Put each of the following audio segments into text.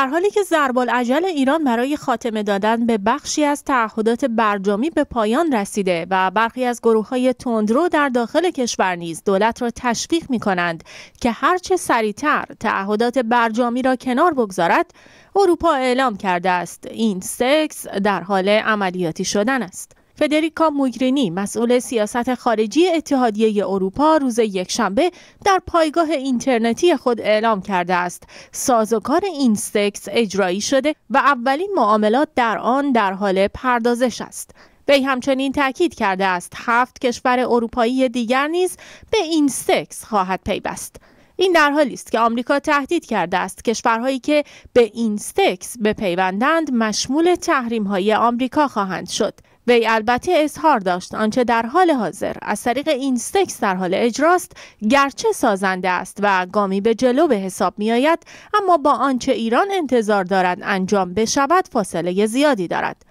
در حالی که زربال عجل ایران برای خاتمه دادن به بخشی از تعهدات برجامی به پایان رسیده و برخی از گروه های تندرو در داخل کشور نیز دولت را تشویق می کنند که هرچه سریعتر تعهدات برجامی را کنار بگذارد اروپا اعلام کرده است این سکس در حال عملیاتی شدن است فدریکا موگرینی مسئول سیاست خارجی اتحادیه اروپا روز یکشنبه در پایگاه اینترنتی خود اعلام کرده است سازوکار اینستکس اجرایی شده و اولین معاملات در آن در حال پردازش است وی همچنین تاکید کرده است هفت کشور اروپایی دیگر نیز به اینستکس خواهد پیوست این در حالی است که آمریکا تهدید کرده است کشورهایی که به اینستکس بپیوندند مشمول تحریم‌های آمریکا خواهند شد وی البته اظهار داشت آنچه در حال حاضر از طریق اینستکس در حال اجراست گرچه سازنده است و گامی به جلو به حساب می آید اما با آنچه ایران انتظار دارد انجام بشود فاصله زیادی دارد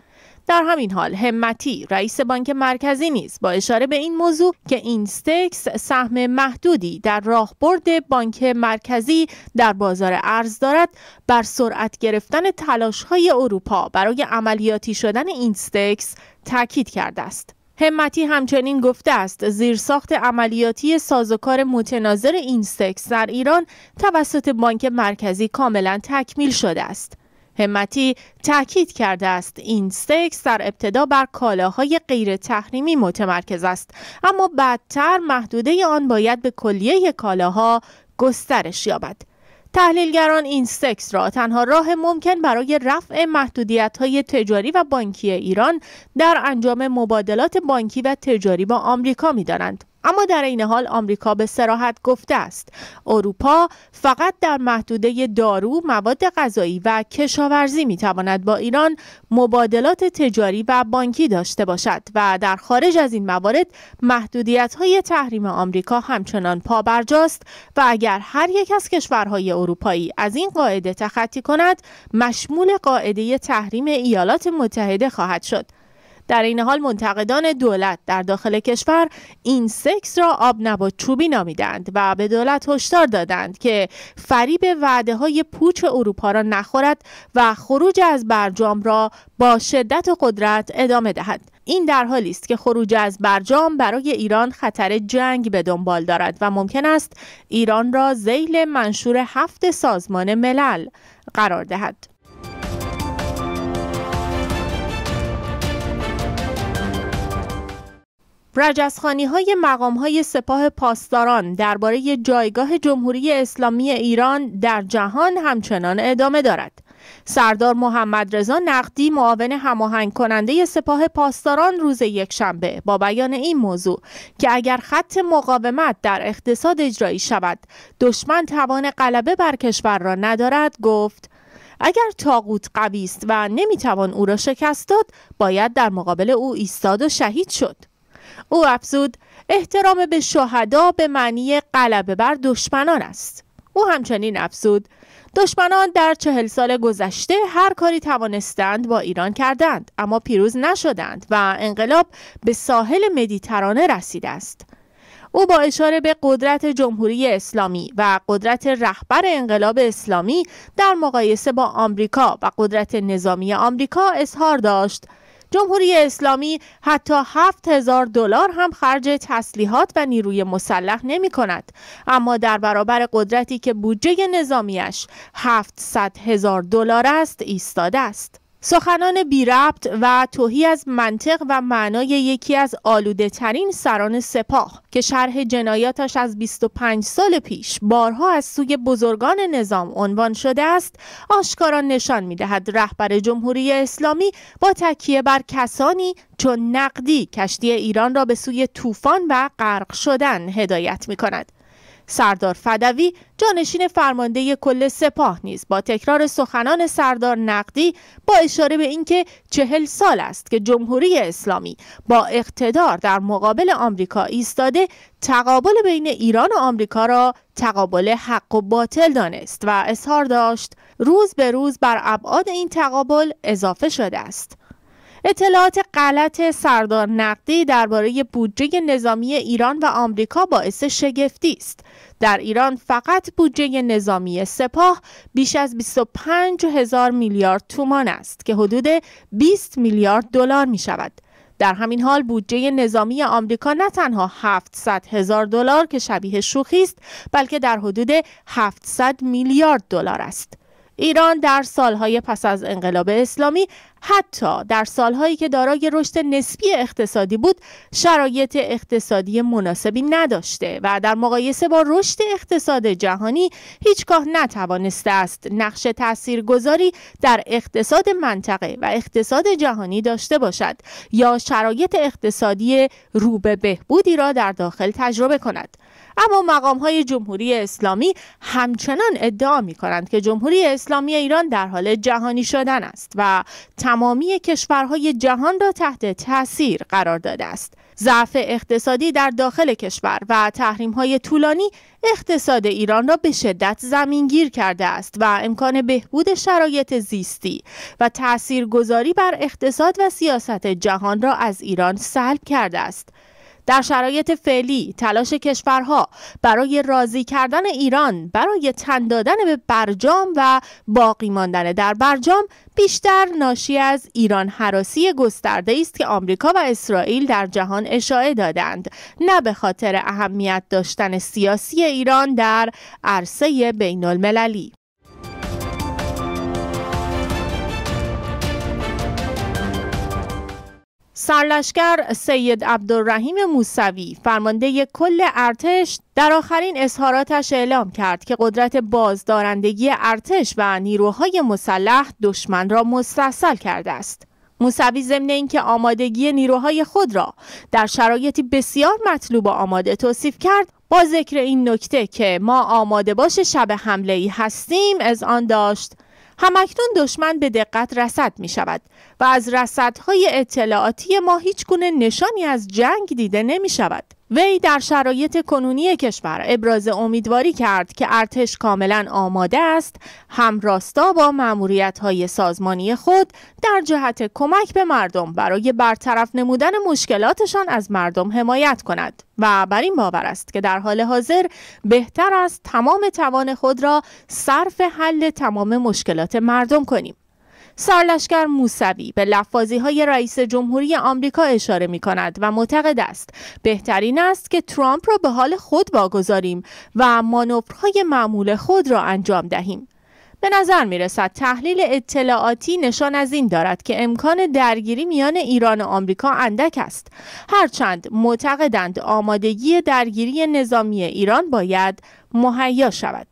در همین حال همتی رئیس بانک مرکزی نیز با اشاره به این موضوع که اینستکس سهم محدودی در راهبرد بانک مرکزی در بازار ارز دارد بر سرعت گرفتن های اروپا برای عملیاتی شدن اینستکس تاکید کرده است همتی همچنین گفته است زیرساخت عملیاتی سازوکار متناظر اینستکس در ایران توسط بانک مرکزی کاملا تکمیل شده است همتی تاکید کرده است این سکس در ابتدا بر کالاهای غیر تحریمی متمرکز است اما بعدتر محدوده آن باید به کلیه کالاها گسترش یابد تحلیلگران این سکس را تنها راه ممکن برای رفع محدودیت های تجاری و بانکی ایران در انجام مبادلات بانکی و تجاری با آمریکا می دانند. اما در این حال آمریکا به سراحت گفته است اروپا فقط در محدوده دارو، مواد غذایی و کشاورزی می تواند با ایران مبادلات تجاری و بانکی داشته باشد و در خارج از این موارد محدودیت های تحریم آمریکا همچنان پابرجاست و اگر هر یک از کشورهای اروپایی از این قاعده تخطی کند مشمول قاعده تحریم ایالات متحده خواهد شد در این حال منتقدان دولت در داخل کشور این سکس را آب نبا چوبی نامیدند و به دولت هشدار دادند که فریب وعده های پوچ اروپا را نخورد و خروج از برجام را با شدت و قدرت ادامه دهد این در حالی است که خروج از برجام برای ایران خطر جنگ به دنبال دارد و ممکن است ایران را زیل منشور هفت سازمان ملل قرار دهد رجزخانی های مقام های سپاه پاسداران درباره جایگاه جمهوری اسلامی ایران در جهان همچنان ادامه دارد. سردار محمد رضا نقدی معاون هماهنگ کننده سپاه پاسداران روز یکشنبه با بیان این موضوع که اگر خط مقاومت در اقتصاد اجرایی شود دشمن توان غلبه بر کشور را ندارد گفت اگر تاقوت قوی است و نمیتوان او را شکست داد باید در مقابل او ایستاد و شهید شد او افزود احترام به شهدا به معنی غلبه بر دشمنان است او همچنین افزود دشمنان در چهل سال گذشته هر کاری توانستند با ایران کردند اما پیروز نشدند و انقلاب به ساحل مدیترانه رسید است او با اشاره به قدرت جمهوری اسلامی و قدرت رهبر انقلاب اسلامی در مقایسه با آمریکا و قدرت نظامی آمریکا اظهار داشت جمهوری اسلامی حتی 7000 دلار هم خرج تسلیحات و نیروی مسلح نمی کند اما در برابر قدرتی که بودجه نظامیش 700 هزار دلار است ایستاده است سخنان بی ربط و توهی از منطق و معنای یکی از آلوده ترین سران سپاه که شرح جنایاتش از 25 سال پیش بارها از سوی بزرگان نظام عنوان شده است آشکارا نشان می دهد رهبر جمهوری اسلامی با تکیه بر کسانی چون نقدی کشتی ایران را به سوی طوفان و غرق شدن هدایت می کند سردار فدوی جانشین فرمانده کل سپاه نیز با تکرار سخنان سردار نقدی با اشاره به اینکه چهل سال است که جمهوری اسلامی با اقتدار در مقابل آمریکا ایستاده تقابل بین ایران و آمریکا را تقابل حق و باطل دانست و اظهار داشت روز به روز بر ابعاد این تقابل اضافه شده است اطلاعات غلط سردار نقدی درباره بودجه نظامی ایران و آمریکا باعث شگفتی است. در ایران فقط بودجه نظامی سپاه بیش از 25 هزار میلیارد تومان است که حدود 20 میلیارد دلار می شود. در همین حال بودجه نظامی آمریکا نه تنها 700 هزار دلار که شبیه شوخی است بلکه در حدود 700 میلیارد دلار است. ایران در سالهای پس از انقلاب اسلامی حتی در سالهایی که دارای رشد نسبی اقتصادی بود شرایط اقتصادی مناسبی نداشته و در مقایسه با رشد اقتصاد جهانی هیچگاه نتوانسته است نقش تاثیرگذاری در اقتصاد منطقه و اقتصاد جهانی داشته باشد یا شرایط اقتصادی روبه بهبودی را در داخل تجربه کند اما مقام های جمهوری اسلامی همچنان ادعا می کنند که جمهوری اسلامی ایران در حال جهانی شدن است و تمامی کشورهای جهان را تحت تاثیر قرار داده است. ضعف اقتصادی در داخل کشور و تحریم‌های طولانی اقتصاد ایران را به شدت زمینگیر کرده است و امکان بهبود شرایط زیستی و تاثیرگذاری بر اقتصاد و سیاست جهان را از ایران سلب کرده است. در شرایط فعلی تلاش کشورها برای راضی کردن ایران برای تن دادن به برجام و باقی ماندن در برجام بیشتر ناشی از ایران حراسی گسترده است که آمریکا و اسرائیل در جهان اشاعه دادند نه به خاطر اهمیت داشتن سیاسی ایران در عرصه بین المللی سرلشکر سید عبدالرحیم موسوی فرمانده کل ارتش در آخرین اظهاراتش اعلام کرد که قدرت بازدارندگی ارتش و نیروهای مسلح دشمن را مستحصل کرده است موسوی ضمن اینکه آمادگی نیروهای خود را در شرایطی بسیار مطلوب و آماده توصیف کرد با ذکر این نکته که ما آماده باش شب حمله ای هستیم از آن داشت همکنون دشمن به دقت رسد می شود و از رسدهای اطلاعاتی ما هیچ گونه نشانی از جنگ دیده نمی شود. وی در شرایط کنونی کشور ابراز امیدواری کرد که ارتش کاملا آماده است همراستا با معمولیت های سازمانی خود در جهت کمک به مردم برای برطرف نمودن مشکلاتشان از مردم حمایت کند و بر این باور است که در حال حاضر بهتر است تمام توان خود را صرف حل تمام مشکلات مردم کنیم سرلشکر موسوی به لفاظی های رئیس جمهوری آمریکا اشاره می کند و معتقد است بهترین است که ترامپ را به حال خود واگذاریم و مانورهای معمول خود را انجام دهیم. به نظر می رسد تحلیل اطلاعاتی نشان از این دارد که امکان درگیری میان ایران و آمریکا اندک است هرچند معتقدند آمادگی درگیری نظامی ایران باید مهیا شود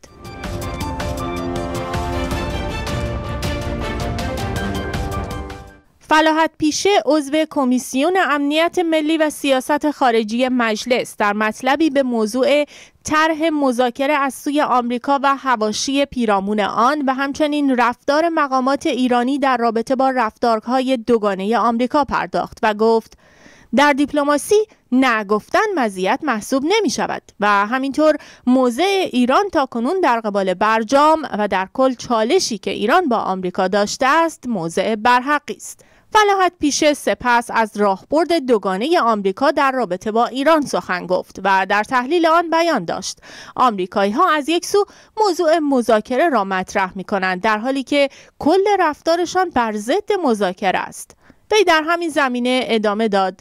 فلاحت پیشه عضو کمیسیون امنیت ملی و سیاست خارجی مجلس در مطلبی به موضوع طرح مذاکره از سوی آمریکا و هواشی پیرامون آن و همچنین رفتار مقامات ایرانی در رابطه با رفتارهای دوگانه آمریکا پرداخت و گفت در دیپلماسی نگفتن مزیت محسوب نمی شود و همینطور موضع ایران تا کنون در قبال برجام و در کل چالشی که ایران با آمریکا داشته است موضع برحقی است فلاحت پیشه سپس از راهبرد دوگانه آمریکا در رابطه با ایران سخن گفت و در تحلیل آن بیان داشت آمریکایی ها از یک سو موضوع مذاکره را مطرح می کنند در حالی که کل رفتارشان بر ضد مذاکره است وی در همین زمینه ادامه داد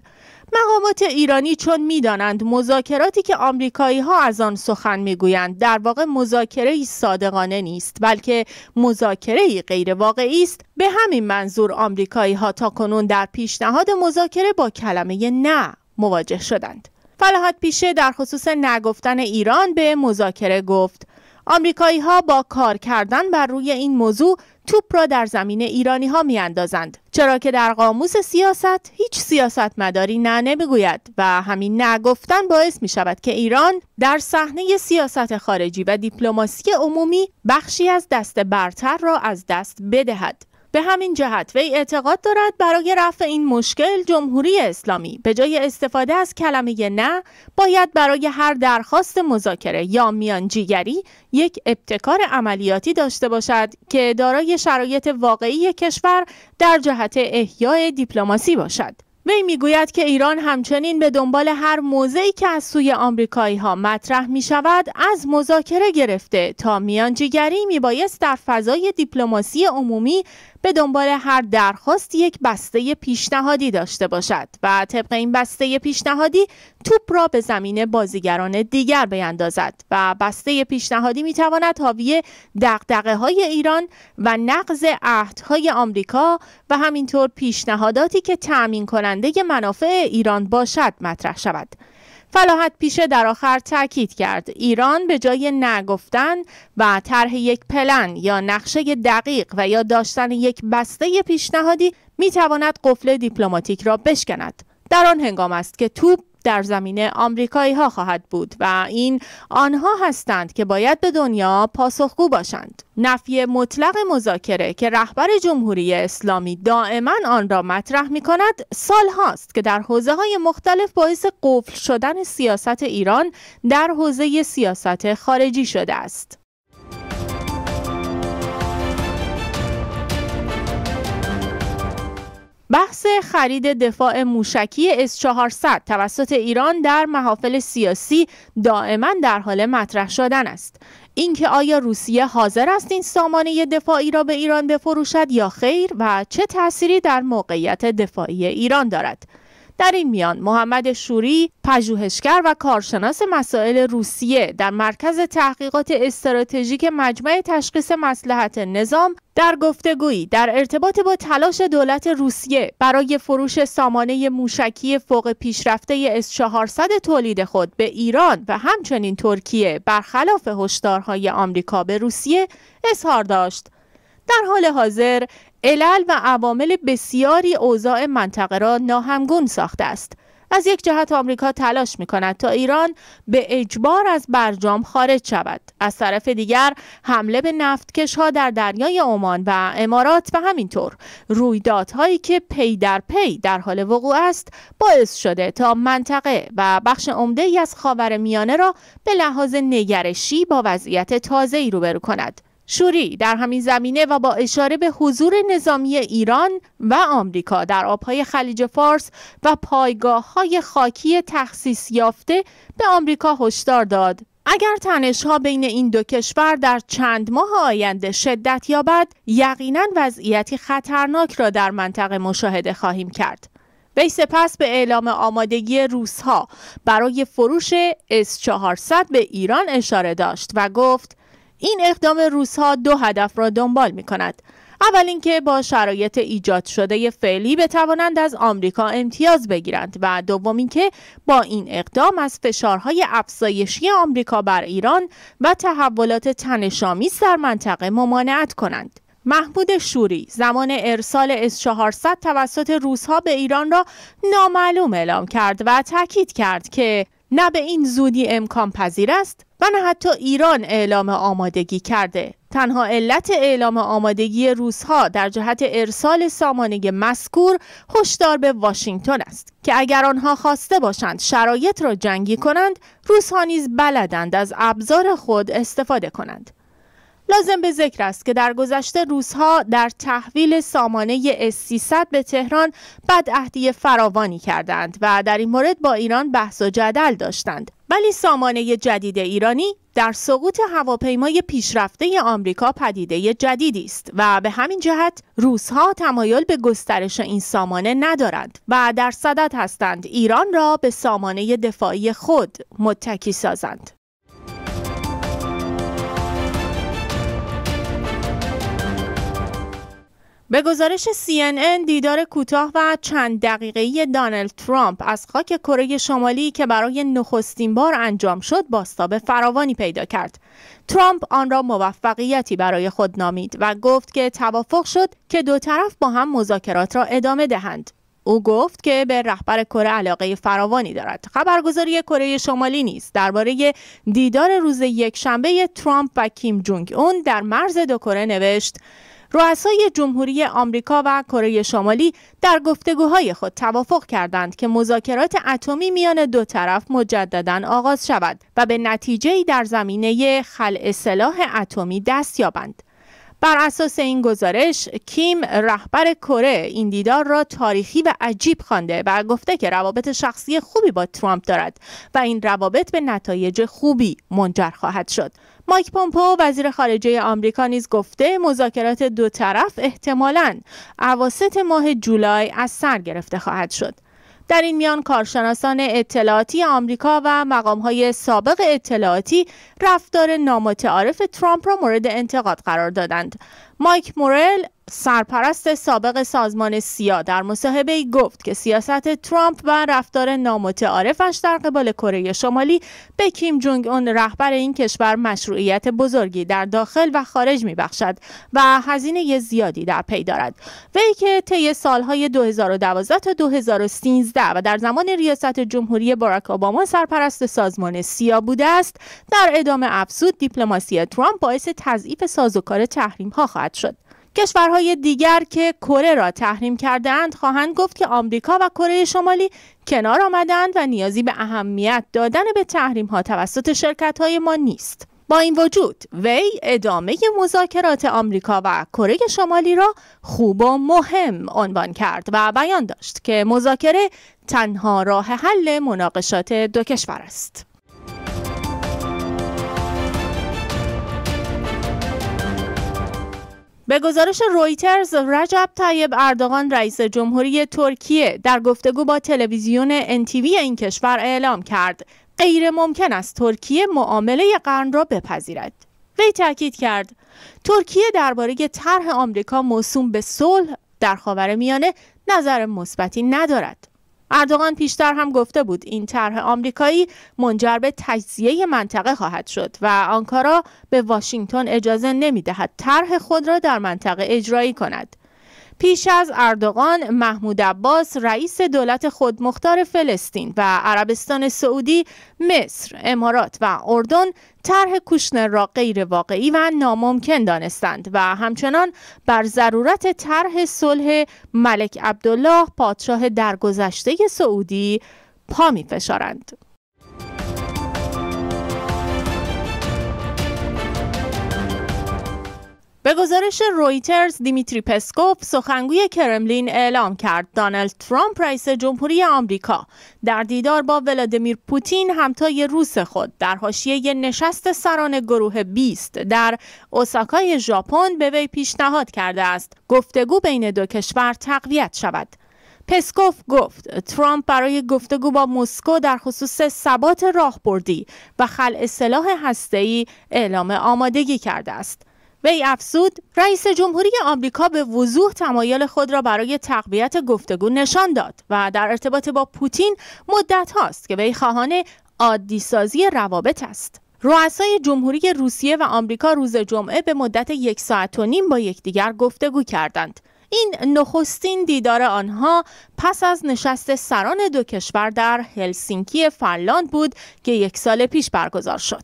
مقامات ایرانی چون میدانند مذاکراتی که آمریکایی ها از آن سخن میگویند در واقع مذاکره ای صادقانه نیست بلکه مذاکره غیر واقعی است به همین منظور آمریکایی ها تا کنون در پیشنهاد مذاکره با کلمه نه مواجه شدند فلاحت پیشه در خصوص نگفتن ایران به مذاکره گفت آمریکایی ها با کار کردن بر روی این موضوع توپ را در زمین ایرانی ها می اندازند. چرا که در قاموس سیاست هیچ سیاست مداری نه نمیگوید و همین نگفتن باعث می شود که ایران در صحنه سیاست خارجی و دیپلماسی عمومی بخشی از دست برتر را از دست بدهد. به همین جهت وی اعتقاد دارد برای رفع این مشکل جمهوری اسلامی به جای استفاده از کلمه نه باید برای هر درخواست مذاکره یا میانجیگری یک ابتکار عملیاتی داشته باشد که دارای شرایط واقعی کشور در جهت احیای دیپلماسی باشد وی میگوید که ایران همچنین به دنبال هر موضعی که از سوی آمریکایی ها مطرح می شود از مذاکره گرفته تا میانجیگری می بایست در فضای دیپلماسی عمومی به دنبال هر درخواست یک بسته پیشنهادی داشته باشد و طبق این بسته پیشنهادی توپ را به زمین بازیگران دیگر بیندازد و بسته پیشنهادی می تواند حاوی دقدقه های ایران و نقض عهدهای آمریکا و همینطور پیشنهاداتی که تأمین کنند منافع ایران باشد مطرح شود فلاحت پیشه در آخر تاکید کرد ایران به جای نگفتن و طرح یک پلن یا نقشه دقیق و یا داشتن یک بسته پیشنهادی می تواند قفل دیپلماتیک را بشکند در آن هنگام است که توپ در زمینه آمریکایی ها خواهد بود و این آنها هستند که باید به دنیا پاسخگو باشند نفی مطلق مذاکره که رهبر جمهوری اسلامی دائما آن را مطرح می کند سال هاست که در حوزه های مختلف باعث قفل شدن سیاست ایران در حوزه سیاست خارجی شده است بحث خرید دفاع موشکی S-400 توسط ایران در محافل سیاسی دائما در حال مطرح شدن است. اینکه آیا روسیه حاضر است این سامانه دفاعی را به ایران بفروشد یا خیر و چه تأثیری در موقعیت دفاعی ایران دارد؟ در این میان محمد شوری پژوهشگر و کارشناس مسائل روسیه در مرکز تحقیقات استراتژیک مجمع تشخیص مسلحت نظام در گفتگویی در ارتباط با تلاش دولت روسیه برای فروش سامانه موشکی فوق پیشرفته S400 تولید خود به ایران و همچنین ترکیه برخلاف هشدارهای آمریکا به روسیه اظهار داشت در حال حاضر علل و عوامل بسیاری اوضاع منطقه را ناهمگون ساخته است از یک جهت آمریکا تلاش می کند تا ایران به اجبار از برجام خارج شود از طرف دیگر حمله به نفتکشها در دریای عمان و امارات و همینطور رویدادهایی که پی در پی در حال وقوع است باعث شده تا منطقه و بخش عمده ای از خاور میانه را به لحاظ نگرشی با وضعیت تازه ای روبرو کند شوری در همین زمینه و با اشاره به حضور نظامی ایران و آمریکا در آبهای خلیج فارس و پایگاه های خاکی تخصیص یافته به آمریکا هشدار داد اگر تنشها بین این دو کشور در چند ماه آینده شدت یابد یقینا وضعیتی خطرناک را در منطقه مشاهده خواهیم کرد وی سپس به اعلام آمادگی روسها برای فروش S-400 به ایران اشاره داشت و گفت این اقدام روزها دو هدف را دنبال می کند. اول اینکه با شرایط ایجاد شده فعلی بتوانند از آمریکا امتیاز بگیرند و دوم اینکه با این اقدام از فشارهای افزایشی آمریکا بر ایران و تحولات تنشآمیز در منطقه ممانعت کنند. محمود شوری زمان ارسال از 400 توسط روزها به ایران را نامعلوم اعلام کرد و تاکید کرد که نه به این زودی امکان پذیر است و نه حتی ایران اعلام آمادگی کرده تنها علت اعلام آمادگی روزها در جهت ارسال سامانه مسکور هشدار به واشنگتن است که اگر آنها خواسته باشند شرایط را جنگی کنند روزها نیز بلدند از ابزار خود استفاده کنند لازم به ذکر است که در گذشته روزها در تحویل سامانه S300 به تهران بدعهدی فراوانی کردند و در این مورد با ایران بحث و جدل داشتند ولی سامانه جدید ایرانی در سقوط هواپیمای پیشرفته آمریکا پدیده جدیدی است و به همین جهت روسها تمایل به گسترش این سامانه ندارند و در صدد هستند ایران را به سامانه دفاعی خود متکی سازند. به گزارش CNN دیدار کوتاه و چند دقیقه‌ای دانلد ترامپ از خاک کره شمالی که برای نخستین بار انجام شد باستاب فراوانی پیدا کرد. ترامپ آن را موفقیتی برای خود نامید و گفت که توافق شد که دو طرف با هم مذاکرات را ادامه دهند. او گفت که به رهبر کره علاقه فراوانی دارد. خبرگزاری کره شمالی نیز درباره دیدار روز یکشنبه ترامپ و کیم جونگ اون در مرز دو کره نوشت رؤسای جمهوری آمریکا و کره شمالی در گفتگوهای خود توافق کردند که مذاکرات اتمی میان دو طرف مجددا آغاز شود و به نتیجه در زمینه خلع سلاح اتمی دست یابند. بر اساس این گزارش کیم رهبر کره این دیدار را تاریخی و عجیب خوانده و گفته که روابط شخصی خوبی با ترامپ دارد و این روابط به نتایج خوبی منجر خواهد شد مایک پومپو وزیر خارجه آمریکا نیز گفته مذاکرات دو طرف احتمالاً اواسط ماه جولای از سر گرفته خواهد شد در این میان کارشناسان اطلاعاتی آمریکا و های سابق اطلاعاتی رفتار نامتعارف ترامپ را مورد انتقاد قرار دادند. مایک مورل سرپرست سابق سازمان سیا در مصاحبه ای گفت که سیاست ترامپ و رفتار نامتعارفش در قبال کره شمالی به کیم جونگ اون رهبر این کشور مشروعیت بزرگی در داخل و خارج میبخشد و هزینه زیادی در پی دارد وی که طی سالهای 2012 تا 2013 و در زمان ریاست جمهوری باراک اوباما سرپرست سازمان سیا بوده است در ادامه افزود دیپلماسی ترامپ باعث تضعیف سازوکار تحریم ها خواهد شد کشورهای دیگر که کره را تحریم کرده خواهند گفت که آمریکا و کره شمالی کنار آمدند و نیازی به اهمیت دادن به تحریم ها توسط شرکت های ما نیست. با این وجود وی ادامه مذاکرات آمریکا و کره شمالی را خوب و مهم عنوان کرد و بیان داشت که مذاکره تنها راه حل مناقشات دو کشور است. به گزارش رویترز رجب طیب اردوغان رئیس جمهوری ترکیه در گفتگو با تلویزیون انتیوی این کشور اعلام کرد غیر ممکن است ترکیه معامله قرن را بپذیرد وی تاکید کرد ترکیه درباره طرح آمریکا موسوم به صلح در خاور میانه نظر مثبتی ندارد اردوغان پیشتر هم گفته بود این طرح آمریکایی منجر به تجزیه منطقه خواهد شد و آنکارا به واشنگتن اجازه نمیدهد طرح خود را در منطقه اجرایی کند پیش از اردوغان محمود عباس رئیس دولت خودمختار فلسطین و عربستان سعودی مصر امارات و اردن طرح کوشنر را غیر واقعی و ناممکن دانستند و همچنان بر ضرورت طرح صلح ملک عبدالله پادشاه درگذشته سعودی پا می فشارند. به گزارش رویترز دیمیتری پسکوف سخنگوی کرملین اعلام کرد دانالد ترامپ رئیس جمهوری آمریکا در دیدار با ولادیمیر پوتین همتای روس خود در حاشیه نشست سران گروه 20 در اوساکای ژاپن به وی پیشنهاد کرده است گفتگو بین دو کشور تقویت شود پسکوف گفت ترامپ برای گفتگو با مسکو در خصوص ثبات راهبردی و خلع سلاح هسته‌ای اعلام آمادگی کرده است وی افسود رئیس جمهوری آمریکا به وضوح تمایل خود را برای تقویت گفتگو نشان داد و در ارتباط با پوتین مدت هاست که وی خواهان عادی سازی روابط است رؤسای جمهوری روسیه و آمریکا روز جمعه به مدت یک ساعت و نیم با یکدیگر گفتگو کردند این نخستین دیدار آنها پس از نشست سران دو کشور در هلسینکی فنلاند بود که یک سال پیش برگزار شد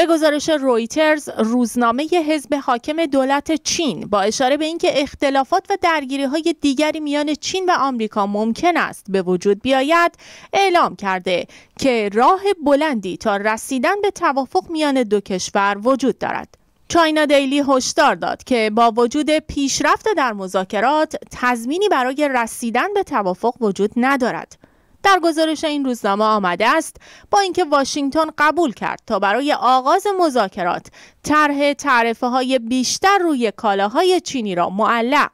به گزارش رویترز روزنامه حزب حاکم دولت چین با اشاره به اینکه اختلافات و درگیری های دیگری میان چین و آمریکا ممکن است به وجود بیاید اعلام کرده که راه بلندی تا رسیدن به توافق میان دو کشور وجود دارد چاینا دیلی هشدار داد که با وجود پیشرفت در مذاکرات تضمینی برای رسیدن به توافق وجود ندارد در گزارش این روزنامه آمده است با اینکه واشنگتن قبول کرد تا برای آغاز مذاکرات طرح تعرفه های بیشتر روی کالاهای چینی را معلق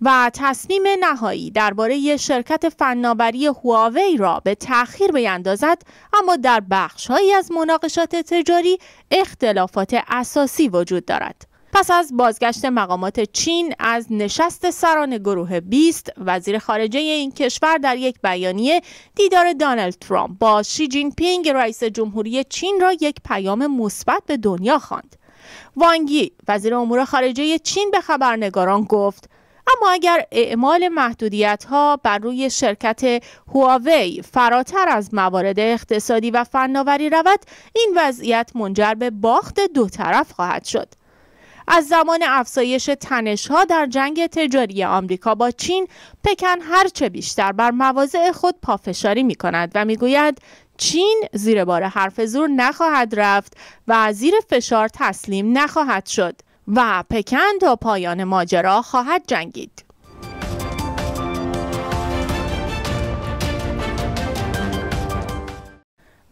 و تصمیم نهایی درباره شرکت فناوری هواوی را به تأخیر بیندازد اما در بخشهایی از مناقشات تجاری اختلافات اساسی وجود دارد پس از بازگشت مقامات چین از نشست سران گروه 20 وزیر خارجه این کشور در یک بیانیه دیدار دانالد ترامپ با شی جین پینگ رئیس جمهوری چین را یک پیام مثبت به دنیا خواند. وانگی وزیر امور خارجه چین به خبرنگاران گفت اما اگر اعمال محدودیت ها بر روی شرکت هواوی فراتر از موارد اقتصادی و فناوری رود این وضعیت منجر به باخت دو طرف خواهد شد از زمان افزایش تنشها در جنگ تجاری آمریکا با چین پکن هرچه بیشتر بر مواضع خود پافشاری می کند و گوید چین زیر بار حرف زور نخواهد رفت و زیر فشار تسلیم نخواهد شد و پکن تا پایان ماجرا خواهد جنگید.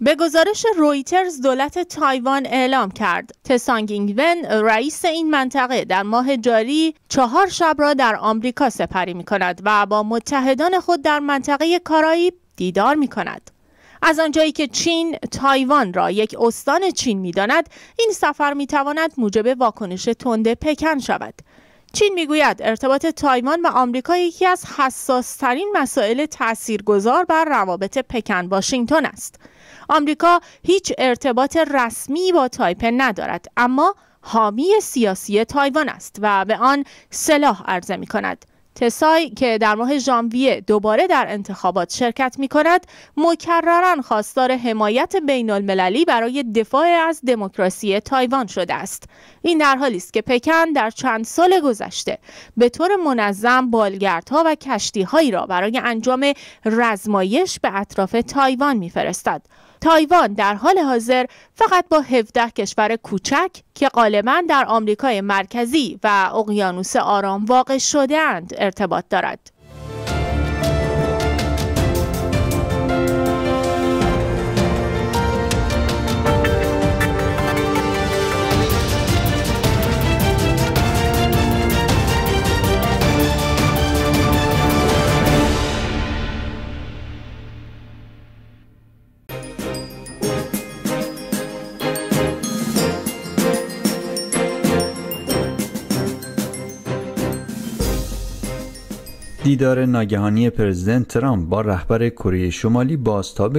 به گزارش رویترز دولت تایوان اعلام کرد تسانگینگ ون، رئیس این منطقه در ماه جاری چهار شب را در آمریکا سپری می کند و با متحدان خود در منطقه کارایی دیدار می کند. از آنجایی که چین تایوان را یک استان چین می داند، این سفر می تواند موجب واکنش تند پکن شود. چین میگوید ارتباط تایوان و آمریکا یکی از حساسترین مسائل تاثیرگذار بر روابط پکن واشنگتن است. آمریکا هیچ ارتباط رسمی با تایپه ندارد اما حامی سیاسی تایوان است و به آن سلاح عرضه می کند. تسای که در ماه ژانویه دوباره در انتخابات شرکت می کند مکررن خواستار حمایت بین المللی برای دفاع از دموکراسی تایوان شده است این در حالی است که پکن در چند سال گذشته به طور منظم بالگردها و کشتیهایی را برای انجام رزمایش به اطراف تایوان میفرستد تایوان در حال حاضر فقط با 17 کشور کوچک که غالبا در آمریکای مرکزی و اقیانوس آرام واقع شدهاند ارتباط دارد. دیدار ناگهانی پرزیدنت ترامپ با رهبر کره شمالی بازتاب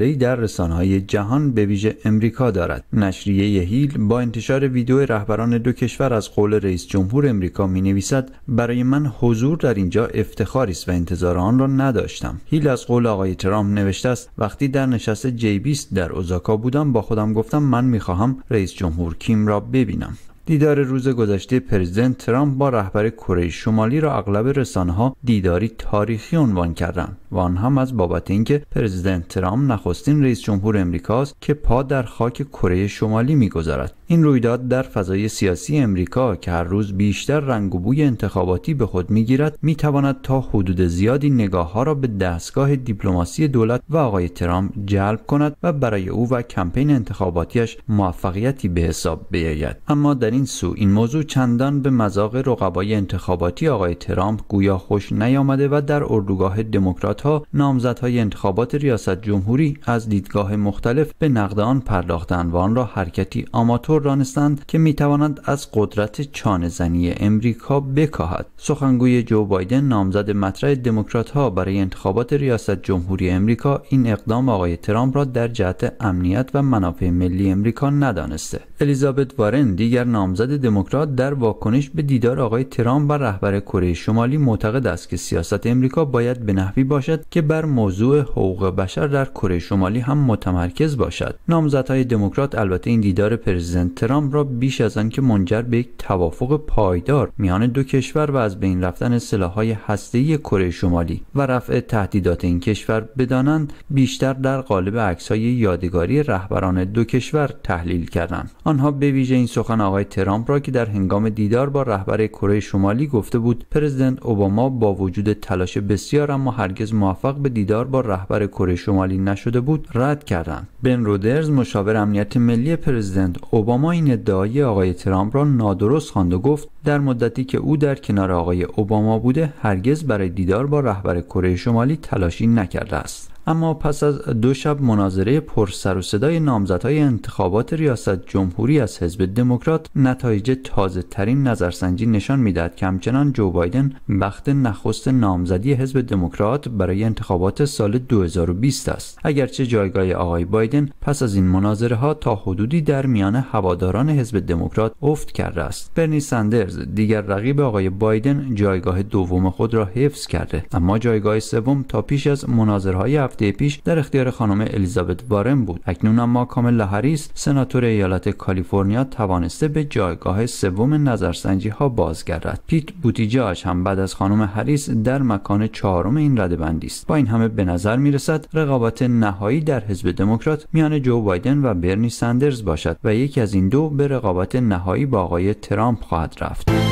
ای در رسانه‌های جهان به ویژه امریکا دارد. نشریه هیل با انتشار ویدیو رهبران دو کشور از قول رئیس جمهور امریکا می نویسد برای من حضور در اینجا افتخاری است و انتظار آن را نداشتم. هیل از قول آقای ترامپ نوشته است وقتی در نشست جی 20 در اوزاکا بودم با خودم گفتم من میخواهم رئیس جمهور کیم را ببینم. دیدار روز گذشته پرزیدنت ترامپ با رهبر کره شمالی را اغلب ها دیداری تاریخی عنوان کردند و آن هم از بابت اینکه پرزیدنت ترامپ نخستین رئیس جمهور امریکاست که پا در خاک کره شمالی میگذارد این رویداد در فضای سیاسی امریکا که هر روز بیشتر رنگ و بوی انتخاباتی به خود میگیرد میتواند تا حدود زیادی نگاه ها را به دستگاه دیپلماسی دولت و آقای ترامپ جلب کند و برای او و کمپین انتخاباتیش موفقیتی به حساب بیاید اما در این سو این موضوع چندان به مذاق رقبای انتخاباتی آقای ترامپ گویا خوش نیامده و در اردوگاه دموکرات نامزد نامزدهای انتخابات ریاست جمهوری از دیدگاه مختلف به نقد آن پرداختند و آن را حرکتی آماتور دانستند که توانند از قدرت زنی امریکا بکاهد سخنگوی جو بایدن نامزد مطرح ها برای انتخابات ریاست جمهوری امریکا این اقدام آقای ترامپ را در جهت امنیت و منافع ملی امریکا ندانسته الیزابت وارن دیگر نامزد دموکرات در واکنش به دیدار آقای ترامپ و رهبر کره شمالی معتقد است که سیاست امریکا باید به نحوی باشد که بر موضوع حقوق بشر در کره شمالی هم متمرکز باشد نامزدهای دموکرات البته این دیدار پرزیدنت ترامپ را بیش از آنکه منجر به یک توافق پایدار میان دو کشور و از بین رفتن سلاحهای هسته‌ای کره شمالی و رفع تهدیدات این کشور بدانند بیشتر در قالب عکسهای یادگاری رهبران دو کشور تحلیل کردند آنها به ویژه این سخن آقای ترامپ را که در هنگام دیدار با رهبر کره شمالی گفته بود پرزیدنت اوباما با وجود تلاش بسیار اما هرگز موفق به دیدار با رهبر کره شمالی نشده بود رد کردند بن رودرز مشاور امنیت ملی پرزیدنت اوباما این ادعای آقای ترامپ را نادرست خواند و گفت در مدتی که او در کنار آقای اوباما بوده هرگز برای دیدار با رهبر کره شمالی تلاشی نکرده است اما پس از دو شب مناظره پر سر و صدای نامزدهای انتخابات ریاست جمهوری از حزب دموکرات نتایج تازه ترین نظرسنجی نشان میدهد که همچنان جو بایدن بخت نخست نامزدی حزب دموکرات برای انتخابات سال 2020 است اگرچه جایگاه آقای بایدن پس از این مناظره ها تا حدودی در میان هواداران حزب دموکرات افت کرده است برنی سندرز دیگر رقیب آقای بایدن جایگاه دوم خود را حفظ کرده اما جایگاه سوم تا پیش از مناظره های پیش در اختیار خانم الیزابت وارن بود اکنون اما کامل هریس سناتور ایالت کالیفرنیا توانسته به جایگاه سوم نظرسنجی ها بازگردد پیت بوتیجاج هم بعد از خانم هریس در مکان چهارم این بندی است با این همه به نظر می رسد رقابت نهایی در حزب دموکرات میان جو بایدن و برنی سندرز باشد و یکی از این دو به رقابت نهایی با آقای ترامپ خواهد رفت